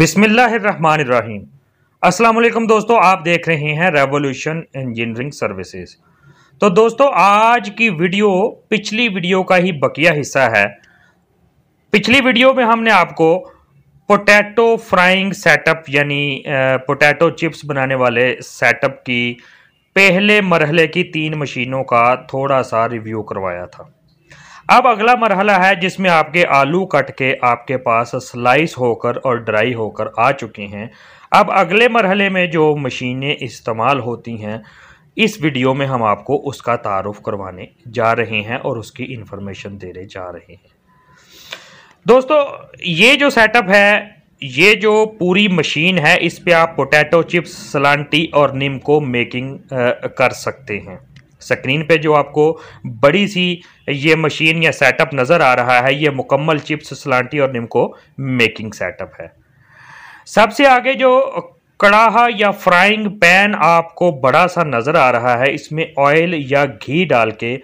बिसमीम असलम दोस्तों आप देख रहे हैं रेवोल्यूशन इंजीनियरिंग सर्विसेज तो दोस्तों आज की वीडियो पिछली वीडियो का ही बकिया हिस्सा है पिछली वीडियो में हमने आपको पोटैटो फ्राइंग सेटअप यानी पोटैटो चिप्स बनाने वाले सेटअप की पहले मरहले की तीन मशीनों का थोड़ा सा रिव्यू करवाया था अब अगला मरहला है जिसमें आपके आलू कट के आपके पास स्लाइस होकर और ड्राई होकर आ चुके हैं अब अगले मरहले में जो मशीनें इस्तेमाल होती हैं इस वीडियो में हम आपको उसका तारफ़ करवाने जा रहे हैं और उसकी इन्फॉर्मेशन देने जा रहे हैं दोस्तों ये जो सेटअप है ये जो पूरी मशीन है इस पे आप पोटैटो चिप्स सलांटी और को मेकिंग आ, कर सकते हैं स्क्रीन पे जो आपको बड़ी सी ये मशीन या सेटअप नज़र आ रहा है ये मुकम्मल चिप्स सलांटी और निम्को मेकिंग सेटअप है सबसे आगे जो कड़ाहा या फ्राइंग पैन आपको बड़ा सा नज़र आ रहा है इसमें ऑयल या घी डाल के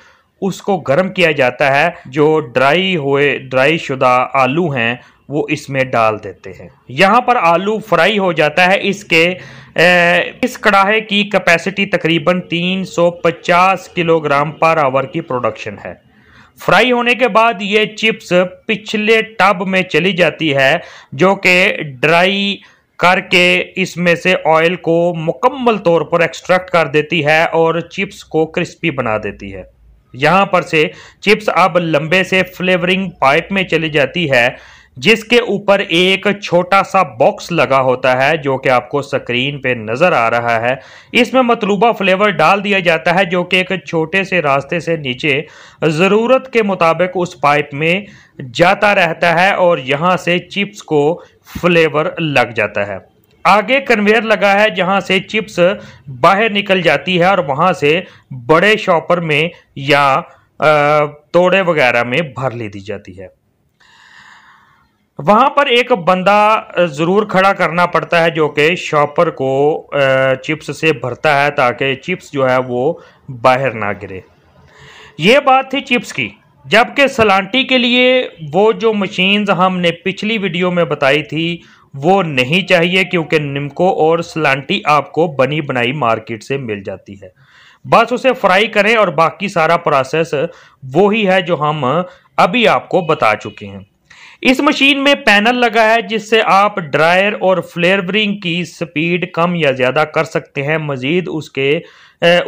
उसको गर्म किया जाता है जो ड्राई हुए ड्राई शुदा आलू हैं वो इसमें डाल देते हैं यहाँ पर आलू फ्राई हो जाता है इसके इस कढ़ाई की कैपेसिटी तकरीबन 350 किलोग्राम पर आवर की प्रोडक्शन है फ्राई होने के बाद ये चिप्स पिछले टब में चली जाती है जो कि ड्राई करके इसमें से ऑयल को मुकम्मल तौर पर एक्सट्रैक्ट कर देती है और चिप्स को क्रिस्पी बना देती है यहाँ पर से चिप्स अब लंबे से फ्लेवरिंग पाइप में चली जाती है जिसके ऊपर एक छोटा सा बॉक्स लगा होता है जो कि आपको स्क्रीन पे नज़र आ रहा है इसमें मतलूबा फ्लेवर डाल दिया जाता है जो कि एक छोटे से रास्ते से नीचे ज़रूरत के मुताबिक उस पाइप में जाता रहता है और यहाँ से चिप्स को फ्लेवर लग जाता है आगे कन्वेयर लगा है जहाँ से चिप्स बाहर निकल जाती है और वहाँ से बड़े शॉपर में या तोड़े वगैरह में भर ले दी जाती है वहाँ पर एक बंदा ज़रूर खड़ा करना पड़ता है जो कि शॉपर को चिप्स से भरता है ताकि चिप्स जो है वो बाहर ना गिरे ये बात थी चिप्स की जबकि सलांटी के लिए वो जो मशीन्स हमने पिछली वीडियो में बताई थी वो नहीं चाहिए क्योंकि निमको और सलांटी आपको बनी बनाई मार्केट से मिल जाती है बस उसे फ्राई करें और बाकी सारा प्रोसेस वो ही है जो हम अभी आपको बता चुके हैं इस मशीन में पैनल लगा है जिससे आप ड्रायर और फ्लेवरिंग की स्पीड कम या ज़्यादा कर सकते हैं मज़ीद उसके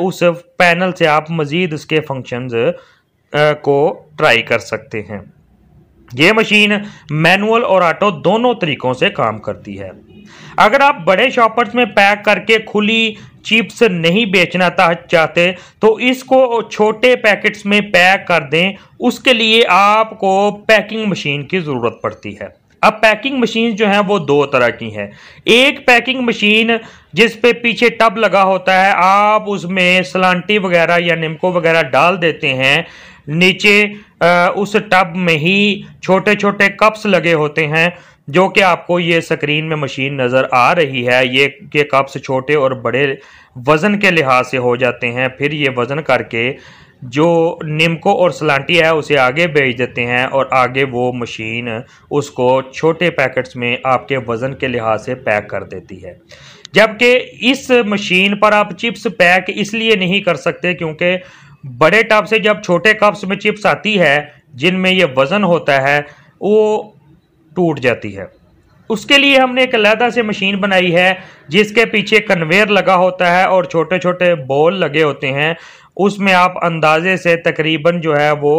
उस पैनल से आप मज़ीद उसके फंक्शंस को ट्राई कर सकते हैं ये मशीन मैनुअल और ऑटो दोनों तरीक़ों से काम करती है अगर आप बड़े शॉपर्स में पैक करके खुली चिप्स नहीं बेचना चाहते तो इसको छोटे पैकेट्स में पैक कर दें उसके लिए आपको पैकिंग मशीन की ज़रूरत पड़ती है अब पैकिंग मशीन जो हैं वो दो तरह की हैं एक पैकिंग मशीन जिस पे पीछे टब लगा होता है आप उसमें सलांटी वगैरह या निमको वगैरह डाल देते हैं नीचे उस टब में ही छोटे छोटे कप्स लगे होते हैं जो कि आपको ये स्क्रीन में मशीन नज़र आ रही है ये के कप्स छोटे और बड़े वज़न के लिहाज से हो जाते हैं फिर ये वज़न करके जो निमको और सलांटी है उसे आगे भेज देते हैं और आगे वो मशीन उसको छोटे पैकेट्स में आपके वज़न के लिहाज से पैक कर देती है जबकि इस मशीन पर आप चिप्स पैक इसलिए नहीं कर सकते क्योंकि बड़े टब से जब छोटे कप्स में चिप्स आती है जिनमें ये वज़न होता है वो टूट जाती है उसके लिए हमने एक अलहदा से मशीन बनाई है जिसके पीछे कन्वेयर लगा होता है और छोटे छोटे बॉल लगे होते हैं उसमें आप अंदाजे से तकरीबन जो है वो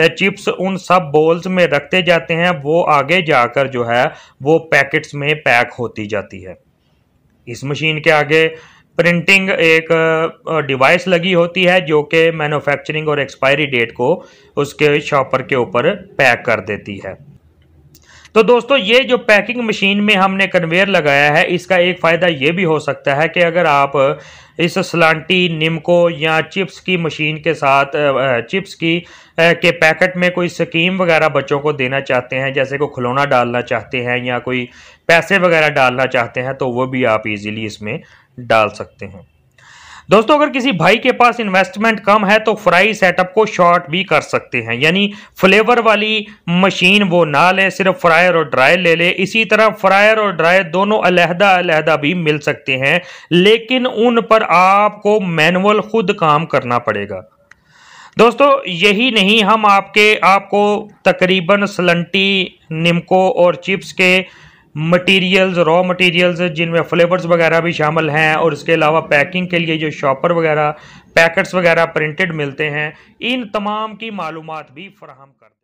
चिप्स उन सब बॉल्स में रखते जाते हैं वो आगे जाकर जो है वो पैकेट्स में पैक होती जाती है इस मशीन के आगे प्रिंटिंग एक डिवाइस लगी होती है जो कि मैन्युफैक्चरिंग और एक्सपायरी डेट को उसके शॉपर के ऊपर पैक कर देती है तो दोस्तों ये जो पैकिंग मशीन में हमने कन्वेयर लगाया है इसका एक फ़ायदा ये भी हो सकता है कि अगर आप इस सलांटी निमको या चिप्स की मशीन के साथ चिप्स की के पैकेट में कोई स्कीम वगैरह बच्चों को देना चाहते हैं जैसे कोई खिलौना डालना चाहते हैं या कोई पैसे वगैरह डालना चाहते हैं तो वो भी आप इजीली इसमें डाल सकते हैं दोस्तों अगर किसी भाई के पास इन्वेस्टमेंट कम है तो फ्राई सेटअप को शॉर्ट भी कर सकते हैं यानी फ्लेवर वाली मशीन वो ना ले सिर्फ फ्रायर और ड्रायर ले ले इसी तरह फ्रायर और ड्रायर दोनों अलहदा अलहदा भी मिल सकते हैं लेकिन उन पर आपको मैनुअल खुद काम करना पड़ेगा दोस्तों यही नहीं हम आपके आपको तकरीबन सलंटी निमको और चिप्स के मटेरियल्स रॉ मटेरियल्स जिनमें फ्लेवर्स वगैरह भी शामिल हैं और इसके अलावा पैकिंग के लिए जो शॉपर वगैरह पैकेट्स वगैरह प्रिंटेड मिलते हैं इन तमाम की मालूम भी फ्राहम कर